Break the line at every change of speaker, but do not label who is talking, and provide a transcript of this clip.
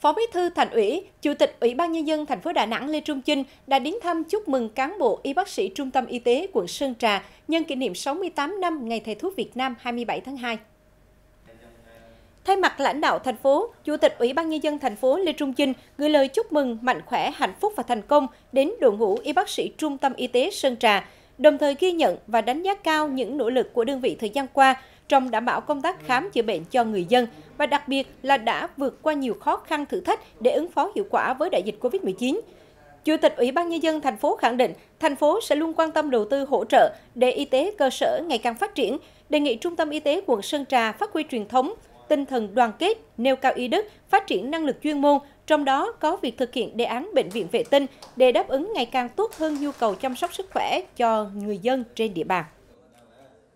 Phó Bí thư Thành ủy, Chủ tịch Ủy ban nhân dân thành phố Đà Nẵng Lê Trung Chinh đã đến thăm chúc mừng cán bộ y bác sĩ Trung tâm Y tế quận Sơn Trà nhân kỷ niệm 68 năm Ngày thầy thuốc Việt Nam 27 tháng 2. Thay mặt lãnh đạo thành phố, Chủ tịch Ủy ban nhân dân thành phố Lê Trung Chinh gửi lời chúc mừng mạnh khỏe, hạnh phúc và thành công đến đội ngũ y bác sĩ Trung tâm Y tế Sơn Trà đồng thời ghi nhận và đánh giá cao những nỗ lực của đơn vị thời gian qua trong đảm bảo công tác khám chữa bệnh cho người dân và đặc biệt là đã vượt qua nhiều khó khăn thử thách để ứng phó hiệu quả với đại dịch Covid-19. Chủ tịch Ủy ban Nhân dân thành phố khẳng định, thành phố sẽ luôn quan tâm đầu tư hỗ trợ để y tế cơ sở ngày càng phát triển, đề nghị Trung tâm Y tế quận Sơn Trà phát huy truyền thống, tinh thần đoàn kết, nêu cao ý đức, phát triển năng lực chuyên môn, trong đó có việc thực hiện đề án bệnh viện vệ tinh để đáp ứng ngày càng tốt hơn nhu cầu chăm sóc sức khỏe cho người dân trên địa bàn.